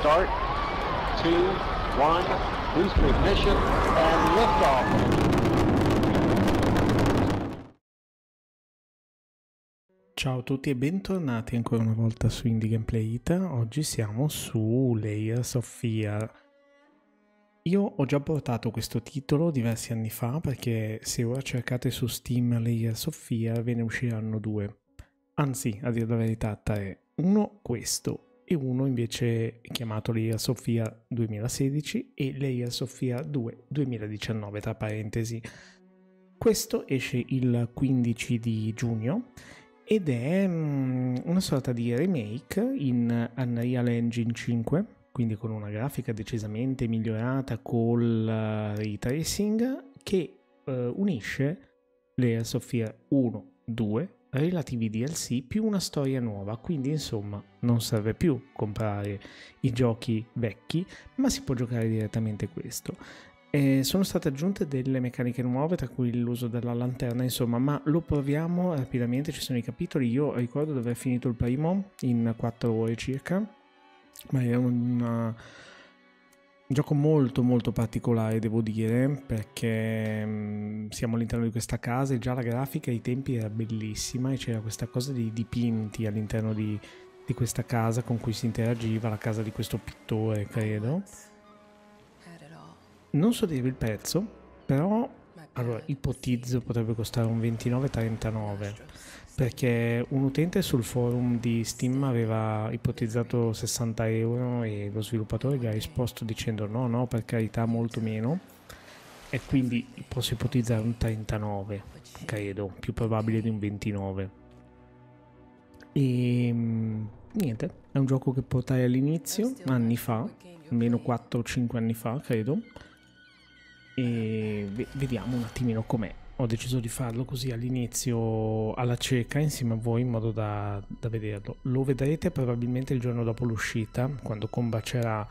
start, two, one, boost ignition, and liftoff. Ciao a tutti e bentornati ancora una volta su Indie Gameplay Ita. Oggi siamo su Layers of Fear. Io ho già portato questo titolo diversi anni fa perché se ora cercate su Steam Layers of Fear ve ne usciranno due. Anzi, a dire la verità, tre. Uno questo e uno invece chiamato Layer Sofia 2016 e Layer Sofia 2 2019 tra parentesi. Questo esce il 15 di giugno ed è mm, una sorta di remake in Unreal Engine 5, quindi con una grafica decisamente migliorata col eh, ray tracing che eh, unisce Layer Sofia 1, 2 relativi DLC più una storia nuova, quindi insomma non serve più comprare i giochi vecchi, ma si può giocare direttamente questo. Eh, sono state aggiunte delle meccaniche nuove, tra cui l'uso della lanterna, insomma, ma lo proviamo rapidamente, ci sono i capitoli, io ricordo di aver finito il primo in 4 ore circa, ma è un gioco molto molto particolare devo dire perché mm, siamo all'interno di questa casa e già la grafica ai tempi era bellissima e c'era questa cosa di dipinti all'interno di, di questa casa con cui si interagiva, la casa di questo pittore, credo. Non so dirvi il prezzo, però allora ipotizzo potrebbe costare un 29,39 perché un utente sul forum di Steam aveva ipotizzato 60 euro e lo sviluppatore gli ha risposto dicendo no, no, per carità molto meno e quindi posso ipotizzare un 39, credo, più probabile di un 29. E ehm, niente, è un gioco che portai all'inizio, anni fa, almeno 4 5 anni fa, credo. E vediamo un attimino com'è. Ho deciso di farlo così all'inizio alla cieca insieme a voi in modo da, da vederlo. Lo vedrete probabilmente il giorno dopo l'uscita, quando combacerà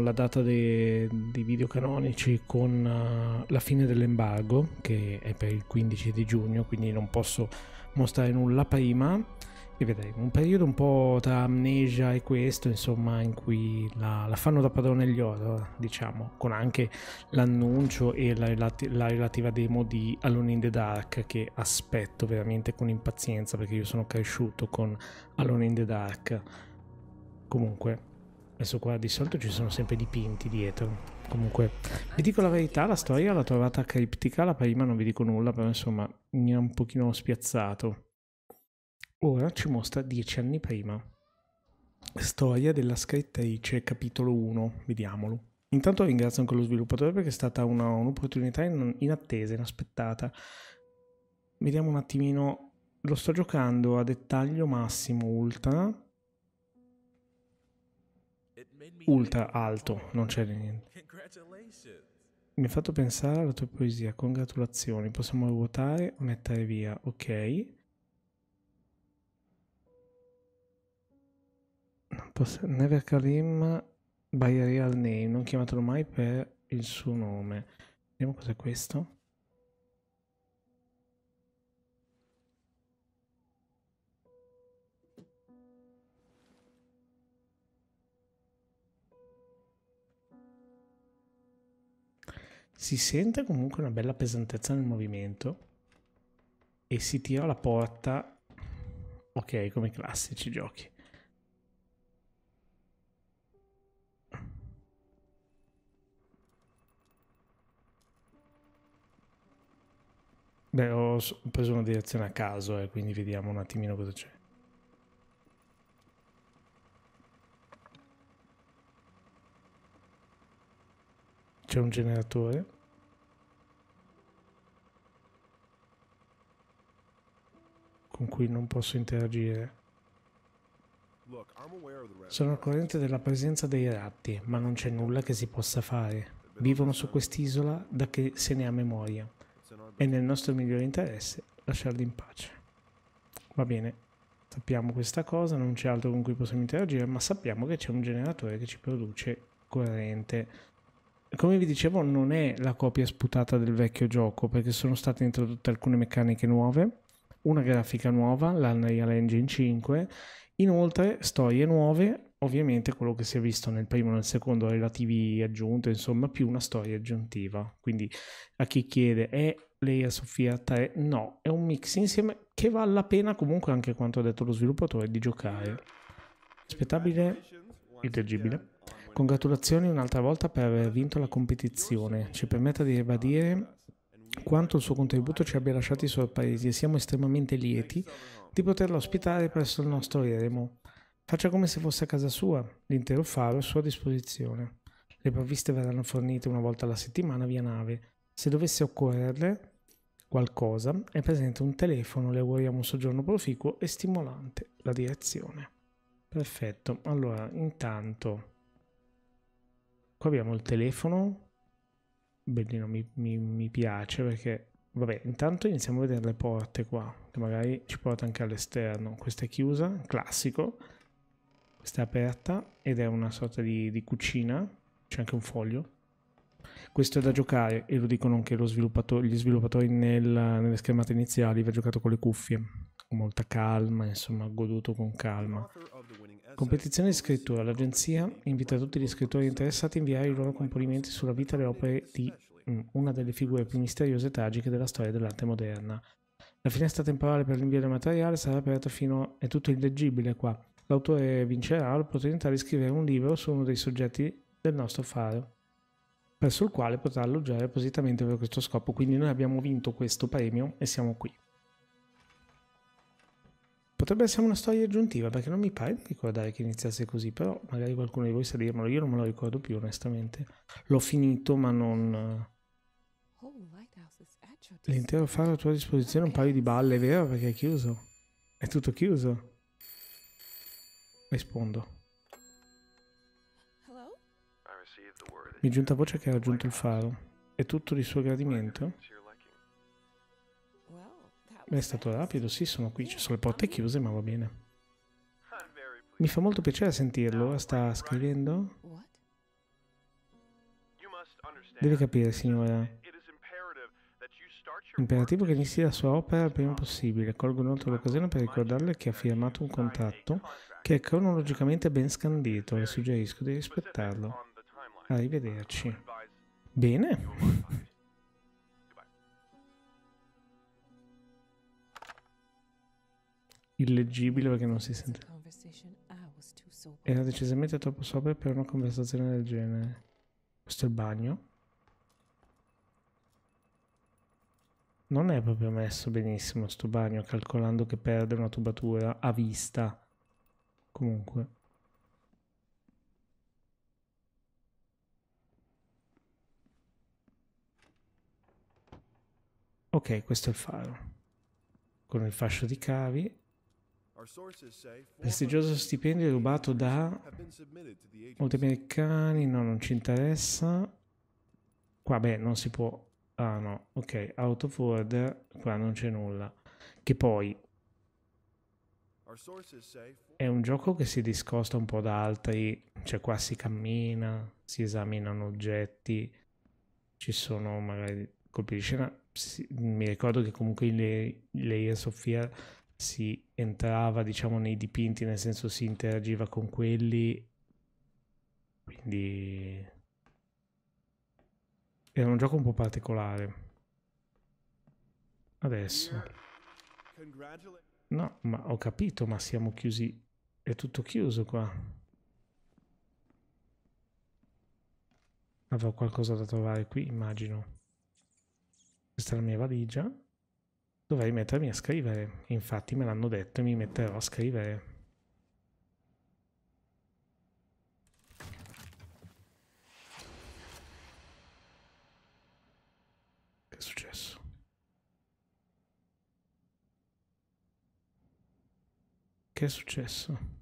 la data dei, video canonici con eh, la fine dell'embargo, che è per il 15 di giugno, quindi non posso mostrare nulla prima. E vedremo, un periodo un po' tra Amnesia e questo, insomma, in cui la, la fanno da padrone gli horror, diciamo, con anche l'annuncio e la, la, relativa demo di Alone in the Dark, che aspetto veramente con impazienza, perché io sono cresciuto con Alone in the Dark. Comunque, Adesso qua di solito ci sono sempre dipinti dietro. Comunque, vi dico la verità, la storia l'ho trovata criptica, la prima non vi dico nulla, però insomma mi ha un pochino spiazzato. Ora ci mostra dieci anni prima. Storia della scrittrice, capitolo 1, vediamolo. Intanto ringrazio anche lo sviluppatore perché è stata una, un'opportunità in, in inaspettata. Vediamo un attimino, lo sto giocando a dettaglio massimo ultra, ultra alto, non c'era niente. Mi ha fatto pensare alla tua poesia, congratulazioni, possiamo ruotare, o mettere via, ok? Non posso... Never Kalim by real name, non chiamatelo mai per il suo nome. Vediamo cos'è questo. Si sente comunque una bella pesantezza nel movimento e si tira la porta, ok, come i classici giochi. Beh, ho preso una direzione a caso, eh, quindi vediamo un attimino cosa c'è. C'è un generatore. con cui non posso interagire. Sono al corrente della presenza dei ratti, ma non c'è nulla che si possa fare. Vivono su quest'isola da che se ne ha memoria. È nel nostro migliore interesse lasciarli in pace. Va bene, sappiamo questa cosa, non c'è altro con cui possiamo interagire, ma sappiamo che c'è un generatore che ci produce corrente. Come vi dicevo, non è la copia sputata del vecchio gioco, perché sono state introdotte alcune meccaniche nuove una grafica nuova, l'Unreal Engine 5, inoltre storie nuove, ovviamente quello che si è visto nel primo e nel secondo relativi aggiunte, insomma più una storia aggiuntiva. Quindi a chi chiede è Leia Sofia 3? No, è un mix insieme che vale la pena comunque anche quanto ha detto lo sviluppatore di giocare. Aspettabile e leggibile. Congratulazioni un'altra volta per aver vinto la competizione, ci permetta di ribadire quanto il suo contributo ci abbia lasciati sorpresi e siamo estremamente lieti di poterlo ospitare presso il nostro eremo. Faccia come se fosse a casa sua, l'intero faro è a sua disposizione. Le provviste verranno fornite una volta alla settimana via nave. Se dovesse occorrerle qualcosa, è presente un telefono, le auguriamo un soggiorno proficuo e stimolante. La direzione. Perfetto, allora intanto qua abbiamo il telefono bellino, mi, mi, mi piace perché Vabbè, intanto iniziamo a vedere le porte qua, che magari ci porta anche all'esterno. Questa è chiusa, classico. Questa è aperta ed è una sorta di, di cucina. C'è anche un foglio. Questo è da giocare e lo dicono anche lo sviluppato gli sviluppatori nel, nelle schermate iniziali. Va giocato con le cuffie, con molta calma, insomma, goduto con calma. Competizione di scrittura. L'agenzia invita tutti gli scrittori interessati a inviare i loro componimenti sulla vita e le opere di mm, una delle figure più misteriose e tragiche della storia dell'arte moderna. La finestra temporale per l'invio del materiale sarà aperta fino a... è tutto illeggibile qua. L'autore vincerà l'opportunità di scrivere un libro su uno dei soggetti del nostro faro, presso il quale potrà alloggiare appositamente per questo scopo. Quindi noi abbiamo vinto questo premio e siamo qui. Potrebbe essere una storia aggiuntiva, perché non mi pare di ricordare che iniziasse così, però magari qualcuno di voi sa dirmelo, io non me lo ricordo più onestamente. L'ho finito, ma non... Eh, l'intero faro a tua disposizione un paio di balle, vero? Perché è chiuso. È tutto chiuso. Rispondo. Mi è giunta voce che ha raggiunto il faro. È tutto di suo gradimento? Sì è stato rapido, sì, sono qui, ci sono le porte chiuse, ma va bene. Mi fa molto piacere sentirlo, eh, sta scrivendo? Deve capire, signora. Imperativo che inizi la sua opera il prima possibile. Colgo inoltre l'occasione per ricordarle che ha firmato un contratto che è cronologicamente ben scandito. Le suggerisco di rispettarlo. Arrivederci. Bene. illeggibile perché non si sente. Era decisamente troppo sopra per una conversazione del genere. Questo è il bagno. Non è proprio messo benissimo sto bagno, calcolando che perde una tubatura a vista. Comunque. Ok, questo è il faro. Con il fascio di cavi Prestigioso stipendio rubato da molti americani no, non ci interessa. Qua beh, non si può. Ah no, ok, out of order, qua non c'è nulla. Che poi è un gioco che si discosta un po' da altri, cioè qua si cammina, si esaminano oggetti, ci sono magari colpi di scena. Si, mi ricordo che comunque in Layers of Fear si entrava diciamo nei dipinti, nel senso si interagiva con quelli, quindi era un gioco un po' particolare. Adesso. No, ma ho capito, ma siamo chiusi. È tutto chiuso qua. Avrò qualcosa da trovare qui, immagino. Questa è la mia valigia. Dovrei mettermi a scrivere, infatti me l'hanno detto e mi metterò a scrivere. Che è successo? Che è successo?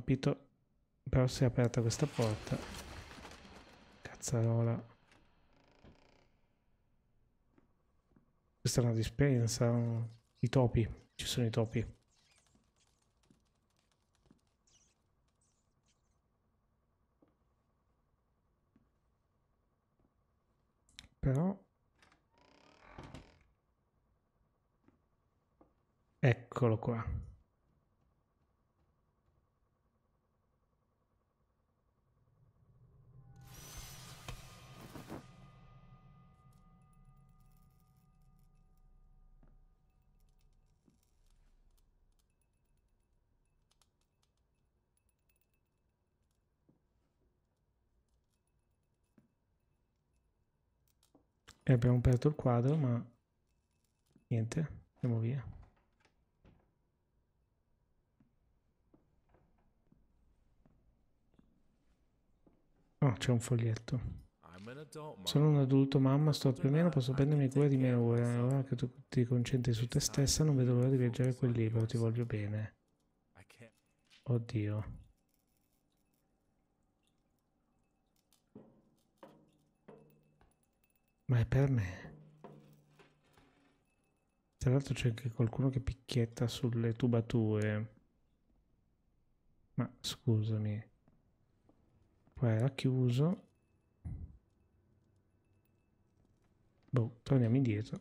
capito però si è aperta questa porta cazzarola questa è una dispensa i topi ci sono i topi però eccolo qua E abbiamo aperto il quadro, ma niente, andiamo via. Oh, c'è un foglietto. Sono un adulto, mamma, sto più o meno, posso prendermi cura di me ora. Ora che tu ti concentri su te stessa, non vedo l'ora di leggere quel libro, ti voglio bene. Oddio. Ma è per me. Tra l'altro c'è anche qualcuno che picchietta sulle tubature. Ma scusami. Poi era chiuso. Boh, torniamo indietro.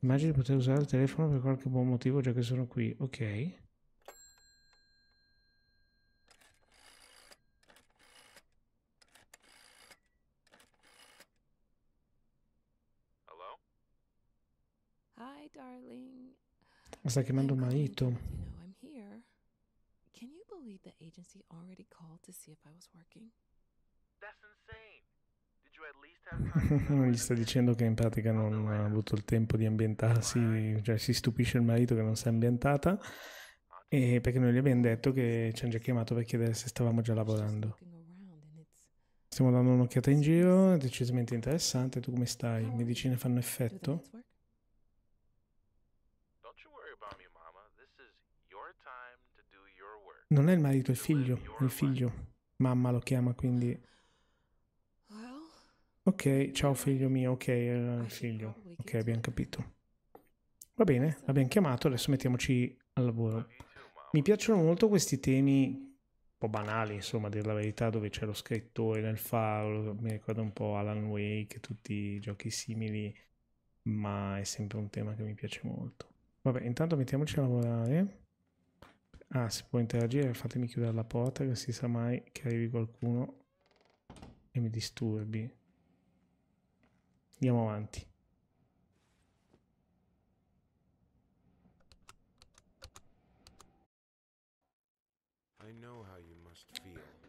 Immagino di poter usare il telefono per qualche buon motivo già che sono qui. Ok. Sta chiamando il marito. Gli sta dicendo che in pratica non ha avuto il tempo di ambientarsi, cioè si stupisce il marito che non si è ambientata e perché noi gli abbiamo detto che ci hanno già chiamato per chiedere se stavamo già lavorando. Stiamo dando un'occhiata in giro, è decisamente interessante, tu come stai? Le Medicine fanno effetto? Non è il marito, è il figlio. È il figlio. Mamma lo chiama, quindi... Ok, ciao figlio mio, ok, eh, figlio. Ok, abbiamo capito. Va bene, l'abbiamo chiamato, adesso mettiamoci al lavoro. Mi piacciono molto questi temi un po' banali, insomma, a dire la verità, dove c'è lo scrittore nel faro, mi ricordo un po' Alan Wake, tutti i giochi simili, ma è sempre un tema che mi piace molto. Vabbè, intanto mettiamoci a lavorare. Ah, si può interagire, fatemi chiudere la porta che si sa mai che arrivi qualcuno e mi disturbi. Andiamo avanti.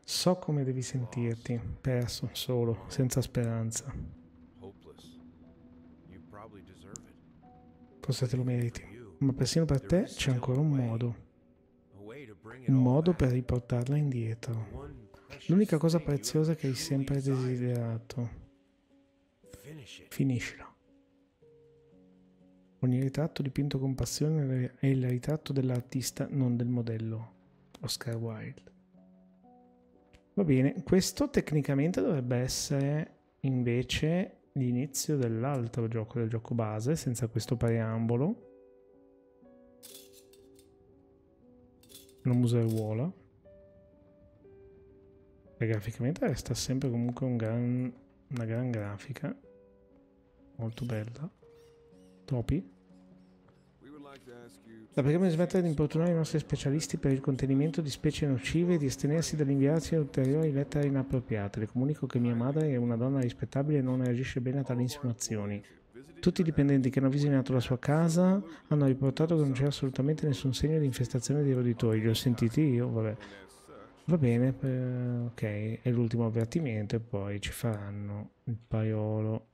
So come devi sentirti, perso, solo, senza speranza. Forse te lo meriti, ma persino per te c'è ancora un modo un modo per riportarla indietro, l'unica cosa preziosa che hai sempre desiderato. Finiscila. Ogni ritratto dipinto con passione è il ritratto dell'artista, non del modello. Oscar Wilde. Va bene, questo tecnicamente dovrebbe essere invece l'inizio dell'altro gioco, del gioco base, senza questo preambolo. non usare uola e graficamente resta sempre comunque un gran, una gran grafica molto bella topi la preghiamo di smettere di importunare i nostri specialisti per il contenimento di specie nocive e di astenersi dall'inviarsi ulteriori lettere inappropriate. Le comunico che mia madre è una donna rispettabile e non reagisce bene a tali insinuazioni. Tutti i dipendenti che hanno visionato la sua casa hanno riportato che non c'è assolutamente nessun segno di infestazione di roditori. Li ho sentiti io, vabbè. Va bene, eh, ok, è l'ultimo avvertimento e poi ci faranno il paiolo.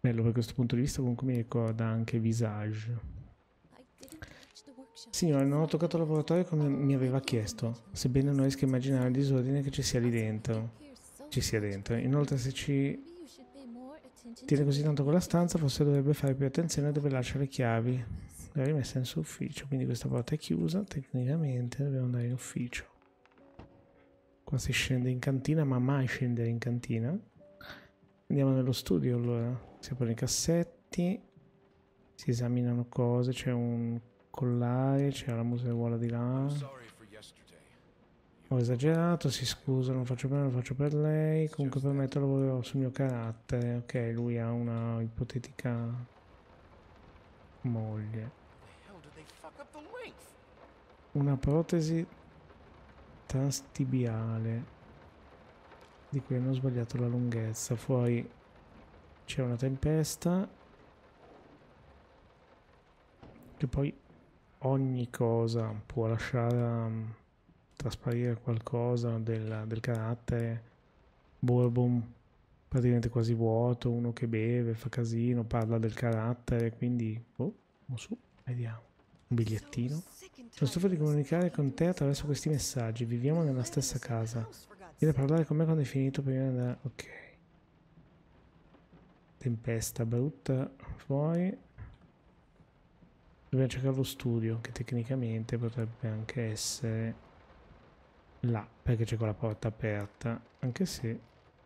Bello per questo punto di vista, comunque mi ricorda anche Visage. Signore, non ho toccato il laboratorio come mi aveva chiesto, sebbene non riesca a immaginare il disordine che ci sia lì dentro ci sia dentro. Inoltre se ci tiene così tanto quella stanza forse dovrebbe fare più attenzione dove lascia le chiavi. Le rimessa in suo ufficio, quindi questa porta è chiusa, tecnicamente dobbiamo andare in ufficio. Qua si scende in cantina, ma mai scendere in cantina. Andiamo nello studio allora, si aprono i cassetti, si esaminano cose, c'è un collare, c'è la museruola di là. Ho esagerato, si scusa, non faccio per me, lo faccio per lei. Comunque per me te lo volevo sul mio carattere. Ok, lui ha una ipotetica moglie. Una protesi transtibiale di cui hanno sbagliato la lunghezza. Fuori c'è una tempesta che poi ogni cosa può lasciare... Um, trasparire qualcosa del, del carattere Bourbon praticamente quasi vuoto, uno che beve, fa casino, parla del carattere, quindi boh, su, vediamo. Un bigliettino. Sono stufo di comunicare con te attraverso questi messaggi, viviamo nella stessa casa. Vieni a parlare con me quando hai finito prima di andare... Ok. Tempesta brutta fuori. Dobbiamo cercare lo studio, che tecnicamente potrebbe anche essere là perché c'è quella porta aperta, anche se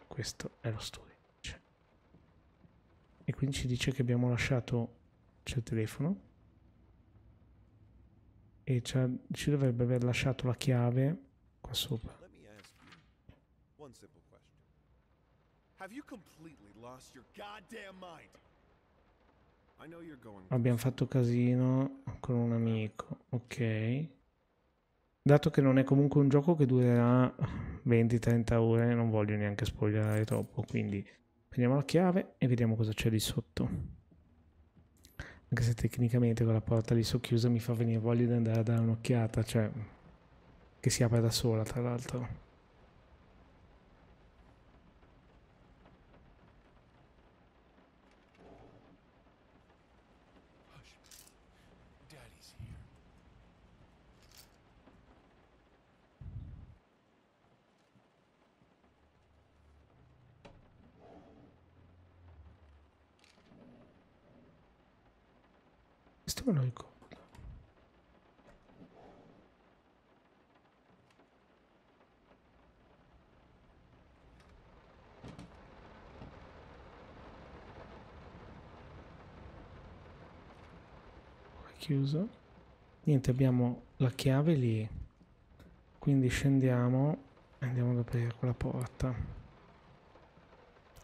questo è lo studio. E quindi ci dice che abbiamo lasciato, c'è il telefono, e ci dovrebbe aver lasciato la chiave qua sopra. Abbiamo fatto casino con un amico, ok dato che non è comunque un gioco che durerà 20-30 ore, non voglio neanche spoilerare troppo, quindi prendiamo la chiave e vediamo cosa c'è di sotto. Anche se tecnicamente con la porta lì socchiusa mi fa venire voglia di andare a dare un'occhiata, cioè che si apre da sola tra l'altro. me lo ricordo. chiuso niente abbiamo la chiave lì quindi scendiamo e andiamo ad aprire quella porta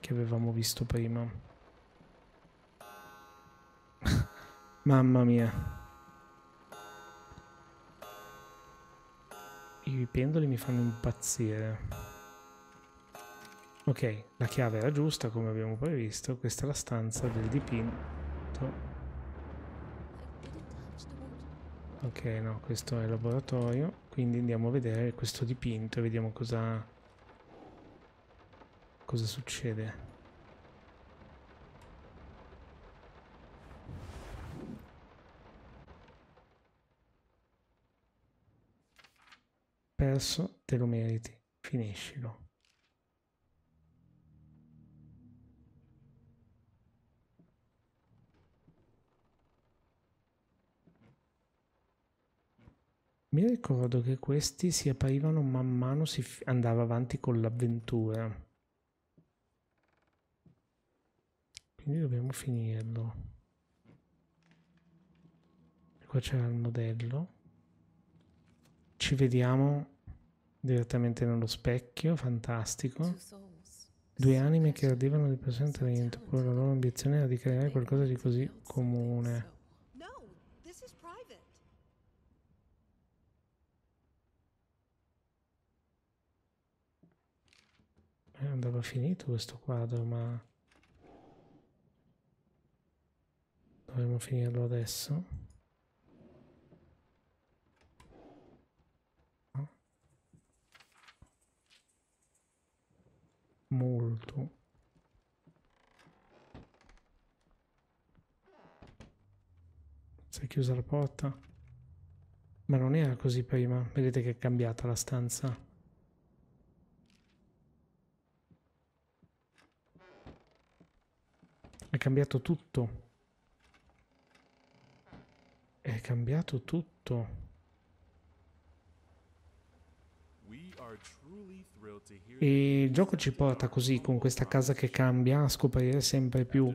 che avevamo visto prima Mamma mia. I pendoli mi fanno impazzire. Ok, la chiave era giusta come abbiamo previsto. Questa è la stanza del dipinto. Ok, no, questo è il laboratorio. Quindi andiamo a vedere questo dipinto e vediamo cosa... cosa succede. perso, te lo meriti, finiscilo. Mi ricordo che questi si aprivano man mano si andava avanti con l'avventura. Quindi dobbiamo finirlo. Qua c'era il modello. Ci vediamo direttamente nello specchio, fantastico. Due anime che ardevano di persone talento, pure la loro ambizione era di creare qualcosa di così comune. Eh, andava finito questo quadro, ma dovremmo finirlo adesso. molto si è chiusa la porta ma non era così prima vedete che è cambiata la stanza è cambiato tutto è cambiato tutto E il gioco ci porta così, con questa casa che cambia, a scoprire sempre più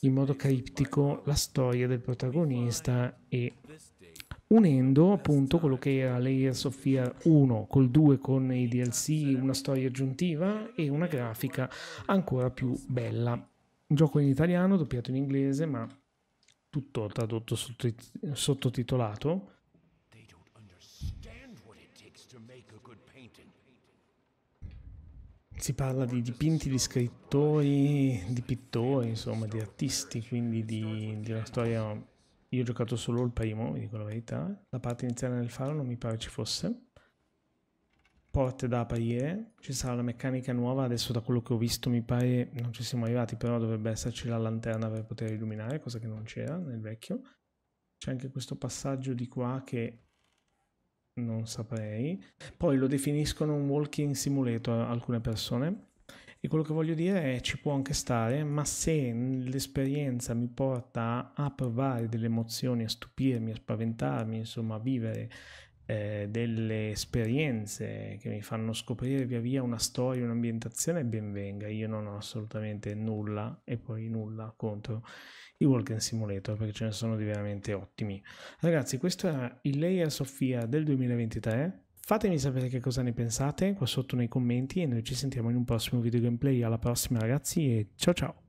in modo criptico la storia del protagonista e unendo appunto quello che era Layers of Fear 1 col 2 con i DLC, una storia aggiuntiva e una grafica ancora più bella. Un gioco in italiano, doppiato in inglese, ma tutto tradotto sottotitolato si parla di dipinti di scrittori, di pittori, insomma, di artisti, quindi di, di una storia... Io ho giocato solo il primo, vi dico la verità. La parte iniziale nel faro non mi pare ci fosse. Porte da aprire, ci sarà la meccanica nuova, adesso da quello che ho visto mi pare non ci siamo arrivati, però dovrebbe esserci la lanterna per poter illuminare, cosa che non c'era nel vecchio. C'è anche questo passaggio di qua che non saprei. Poi lo definiscono un walking simulator alcune persone. E quello che voglio dire è ci può anche stare, ma se l'esperienza mi porta a provare delle emozioni, a stupirmi, a spaventarmi, insomma a vivere eh, delle esperienze che mi fanno scoprire via via una storia, un'ambientazione, ben venga. Io non ho assolutamente nulla e poi nulla contro i Walking Simulator perché ce ne sono di veramente ottimi. Ragazzi, questo era il Layer Sofia del 2023. Fatemi sapere che cosa ne pensate qua sotto nei commenti e noi ci sentiamo in un prossimo video gameplay. Alla prossima ragazzi e ciao ciao!